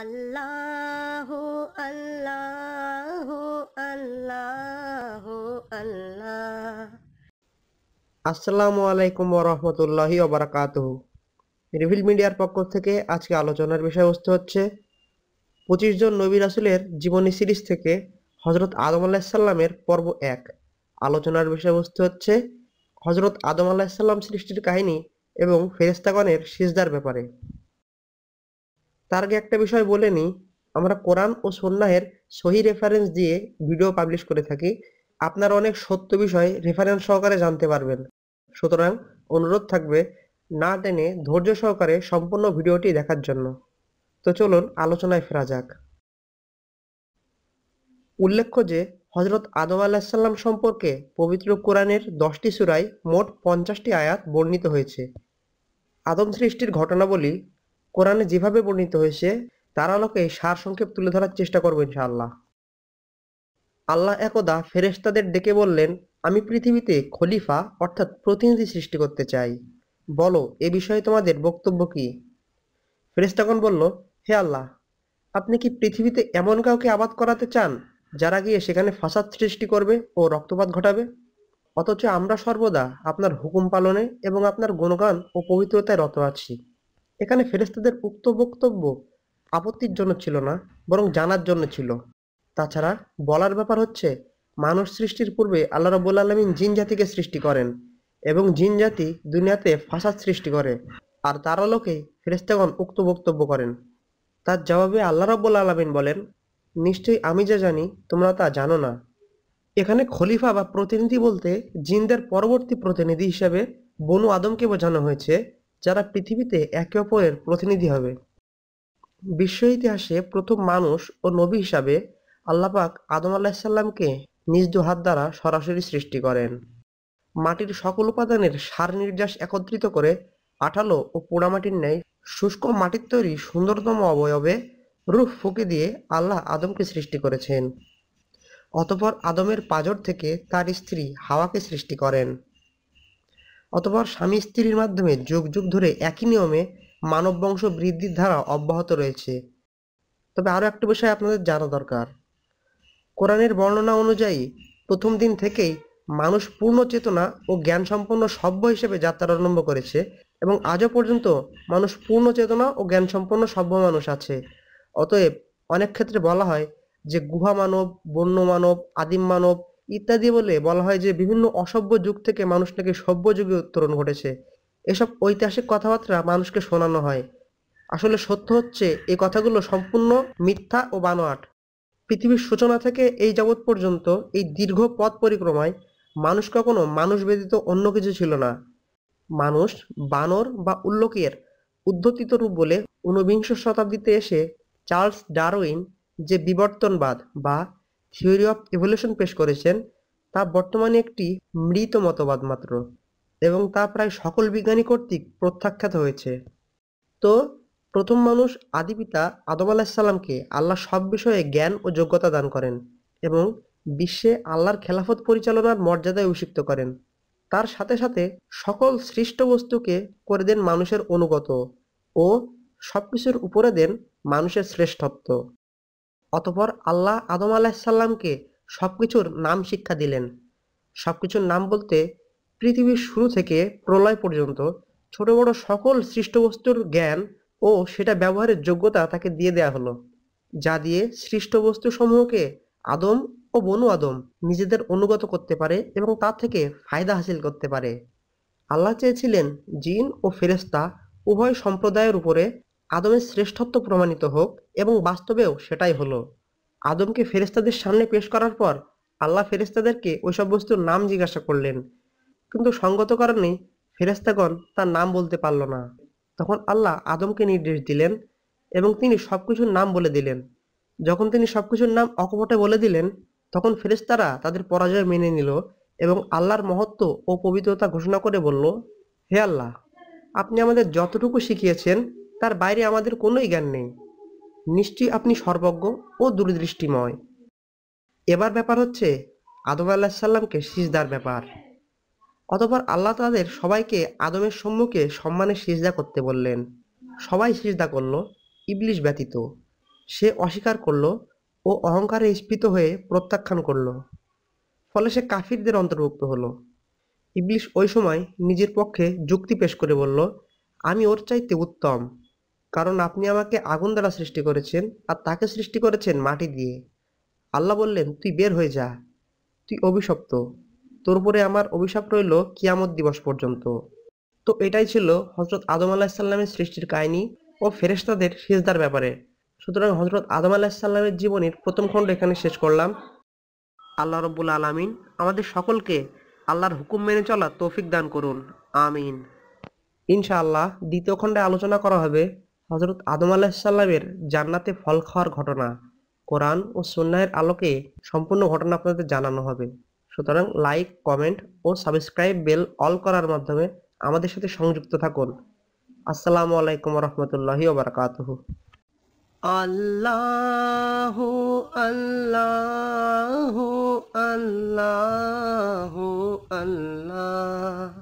আল্লাহ আল্লাহ আল্লাহ আল্লাহ আসসালামু আলাইকুম ও ওবরাকাতহ রিভিল মিডিয়ার পক্ষ থেকে আজকে আলোচনার বিষয়বস্তু হচ্ছে পঁচিশ জন নবী রাসুলের জীবনী সিরিজ থেকে হজরত আদম আলাহিসাল্লামের পর্ব এক আলোচনার বিষয়বস্তু হচ্ছে হজরত আদম আলাহিসাল্লাম সৃষ্টির কাহিনী এবং ফেরেস্তাগণের সিজদার ব্যাপারে তার আগে একটা বিষয় বলে নিই আমরা কোরআন ও সন্ন্যাহের সহি রেফারেন্স দিয়ে ভিডিও পাবলিশ করে থাকি আপনারা অনেক সত্য বিষয় রেফারেন্স সহকারে জানতে পারবেন সুতরাং অনুরোধ থাকবে না টেনে ধৈর্য সহকারে সম্পূর্ণ ভিডিওটি দেখার জন্য তো চলুন আলোচনায় ফেরা যাক উল্লেখ্য যে হজরত আদম আলাহিসাল্লাম সম্পর্কে পবিত্র কোরআনের দশটি সুরায় মোট পঞ্চাশটি আয়াত বর্ণিত হয়েছে আদম সৃষ্টির ঘটনাবলী কোরআনে যেভাবে বর্ণিত হয়েছে তার আলোকে সার সংক্ষেপ তুলে ধরার চেষ্টা করবো ইনশাআল্লাহ আল্লাহ একদা ফেরেস্তাদের ডেকে বললেন আমি পৃথিবীতে খলিফা অর্থাৎ প্রতিনিধি সৃষ্টি করতে চাই বলো এ বিষয়ে তোমাদের বক্তব্য কি ফেরেস্তাগণ বলল হে আল্লাহ আপনি কি পৃথিবীতে এমন কাউকে আবাদ করাতে চান যারা গিয়ে সেখানে ফাসাদ সৃষ্টি করবে ও রক্তপাত ঘটাবে অথচ আমরা সর্বদা আপনার হুকুম পালনে এবং আপনার গুণগান ও পবিত্রতায় রত আছি এখানে ফেরেস্তাদের উক্ত বক্তব্য আপত্তির জন্য ছিল না বরং জানার জন্য ছিল তাছাড়া বলার ব্যাপার হচ্ছে মানুষ সৃষ্টির পূর্বে আল্লাহ রাবুল আলমিন জিন জাতিকে সৃষ্টি করেন এবং জিন জাতি দুনিয়াতে ফাসাদ সৃষ্টি করে আর তার আলোকে ফেরেস্তাগণ উক্ত বক্তব্য করেন তার জবাবে আল্লাহ রাবুল আলমিন বলেন নিশ্চয়ই আমি যা জানি তোমরা তা জানো না এখানে খলিফা বা প্রতিনিধি বলতে জিনদের পরবর্তী প্রতিনিধি হিসেবে বনু আদমকে বোঝানো হয়েছে যারা পৃথিবীতে একে অপরের প্রতিনিধি হবে বিশ্ব ইতিহাসে প্রথম মানুষ ও নবী হিসাবে আল্লাপাক আদম আলাহিসাল্লামকে নিজ দুহাত দ্বারা সরাসরি সৃষ্টি করেন মাটির সকল উপাদানের সার নির্যাস একত্রিত করে আঠালো ও পোড়ামাটির ন্যায় শুষ্ক মাটির তৈরি সুন্দরতম অবয়বে রুফ ফুঁকে দিয়ে আল্লাহ আদমকে সৃষ্টি করেছেন অতপর আদমের পাজর থেকে তার স্ত্রী হাওয়াকে সৃষ্টি করেন অতপর স্বামী স্ত্রীর মাধ্যমে যুগ যুগ ধরে একই নিয়মে মানব বংশ বৃদ্ধির ধারা অব্যাহত রয়েছে তবে আরও একটা বিষয় আপনাদের জানা দরকার কোরআনের বর্ণনা অনুযায়ী প্রথম দিন থেকেই মানুষ পূর্ণ চেতনা ও জ্ঞান সম্পন্ন সভ্য হিসেবে যাত্রা আরম্ভ করেছে এবং আজও পর্যন্ত মানুষ পূর্ণ চেতনা ও জ্ঞান সম্পন্ন সভ্য মানুষ আছে অতএব অনেক ক্ষেত্রে বলা হয় যে গুহা মানব বন্য মানব আদিম মানব ইত্যাদি বলে বলা হয় যে বিভিন্ন অসভ্য যুগ থেকে মানুষ নাকি সভ্য যুগে উত্তরণ ঘটেছে এসব ঐতিহাসিক কথাবার্তা মানুষকে শোনানো হয় আসলে সত্য হচ্ছে এই কথাগুলো সম্পূর্ণ মিথ্যা ও বানোয়াট পৃথিবীর সূচনা থেকে এই জগৎ পর্যন্ত এই দীর্ঘ পথ পরিক্রমায় মানুষ কখনো মানুষ ব্যতীত অন্য কিছু ছিল না মানুষ বানর বা উল্লকের উদ্ধতিত রূপ বলে ঊনবিংশ শতাব্দীতে এসে চার্লস ডারউইন যে বিবর্তনবাদ বা থিওরি অফ ইভলিউশন পেশ করেছেন তা বর্তমানে একটি মৃত মতবাদ মাত্র এবং তা প্রায় সকল বিজ্ঞানী কর্তৃক প্রত্যাখ্যাত হয়েছে তো প্রথম মানুষ আদিপিতা আদম আলাহিসাল্লামকে আল্লাহ সব বিষয়ে জ্ঞান ও যোগ্যতা দান করেন এবং বিশ্বে আল্লাহর খেলাফত পরিচালনার মর্যাদায় অভিষিক্ত করেন তার সাথে সাথে সকল সৃষ্ট বস্তুকে করে দেন মানুষের অনুগত ও সব কিছুর উপরে দেন মানুষের শ্রেষ্ঠত্ব অতপর আল্লাহ আদম আলাহিসাল্লামকে সব কিছুর নাম শিক্ষা দিলেন সব কিছুর নাম বলতে পৃথিবীর শুরু থেকে প্রলয় পর্যন্ত ছোট বড় সকল সৃষ্ট বস্তুর জ্ঞান ও সেটা ব্যবহারের যোগ্যতা তাকে দিয়ে দেয়া হলো যা দিয়ে সৃষ্ট বস্তু সমূহকে আদম ও বনু আদম নিজেদের অনুগত করতে পারে এবং তা থেকে ফায়দা হাসিল করতে পারে আল্লাহ চেয়েছিলেন জিন ও ফেরেস্তা উভয় সম্প্রদায়ের উপরে আদমের শ্রেষ্ঠত্ব প্রমাণিত হোক এবং বাস্তবেও সেটাই হলো আদমকে ফেরেস্তাদের সামনে পেশ করার পর আল্লাহ ফেরেস্তাদেরকে ওইসব বস্তুর নাম জিজ্ঞাসা করলেন কিন্তু সঙ্গত কারণে ফেরেস্তাগণ তার নাম বলতে পারল না তখন আল্লাহ আদমকে নির্দেশ দিলেন এবং তিনি সব কিছুর নাম বলে দিলেন যখন তিনি সব কিছুর নাম অকপটে বলে দিলেন তখন ফেরেস্তারা তাদের পরাজয় মেনে নিল এবং আল্লাহর মহত্ব ও পবিত্রতা ঘোষণা করে বলল হে আল্লাহ আপনি আমাদের যতটুকু শিখিয়েছেন তার বাইরে আমাদের কোনোই জ্ঞান নেই নিশ্চয়ই আপনি সর্বজ্ঞ ও দূরদৃষ্টিময় এবার ব্যাপার হচ্ছে আদম আল্লাহ সাল্লামকে সিজদার ব্যাপার অতপর আল্লাহ তাদের সবাইকে আদমের সম্মুখে সম্মানে সিজদা করতে বললেন সবাই সিজদা করল ইবলিশ ব্যতীত সে অস্বীকার করল ও অহংকারে স্ফীত হয়ে প্রত্যাখ্যান করল ফলে সে কাফিরদের অন্তর্ভুক্ত হলো ইবলিশ ওই সময় নিজের পক্ষে যুক্তি পেশ করে বলল আমি ওর চাইতে উত্তম কারণ আপনি আমাকে আগুন দ্বারা সৃষ্টি করেছেন আর তাকে সৃষ্টি করেছেন মাটি দিয়ে আল্লাহ বললেন তুই বের হয়ে যা তুই অভিশপ্ত তোর উপরে আমার অভিশাপ রইল কিয়ামত দিবস পর্যন্ত তো এটাই ছিল হজরত আদম আলাহিসাল্লামের সৃষ্টির কাহিনী ও ফেরেস্তাদের সিজদার ব্যাপারে সুতরাং হজরত আদম আলাহিসাল্লামের জীবনের প্রথম খণ্ড এখানে শেষ করলাম আল্লাহ রব্বুল আলমিন আমাদের সকলকে আল্লাহর হুকুম মেনে চলা তৌফিক দান করুন আমিন ইনশাআল্লাহ দ্বিতীয় খণ্ডে আলোচনা করা হবে হজরত আদম আলাহিসাল্লামের জান্নাতে ফল খাওয়ার ঘটনা কোরআন ও সন্ন্যায়ের আলোকে সম্পূর্ণ ঘটনা আপনাদের জানানো হবে সুতরাং লাইক কমেন্ট ও সাবস্ক্রাইব বেল অল করার মাধ্যমে আমাদের সাথে সংযুক্ত থাকুন আসসালামু আলাইকুম রহমতুল্লাহি ওবরাকাতহ আল্লাহ আল্লাহ আল্লাহ আল্লাহ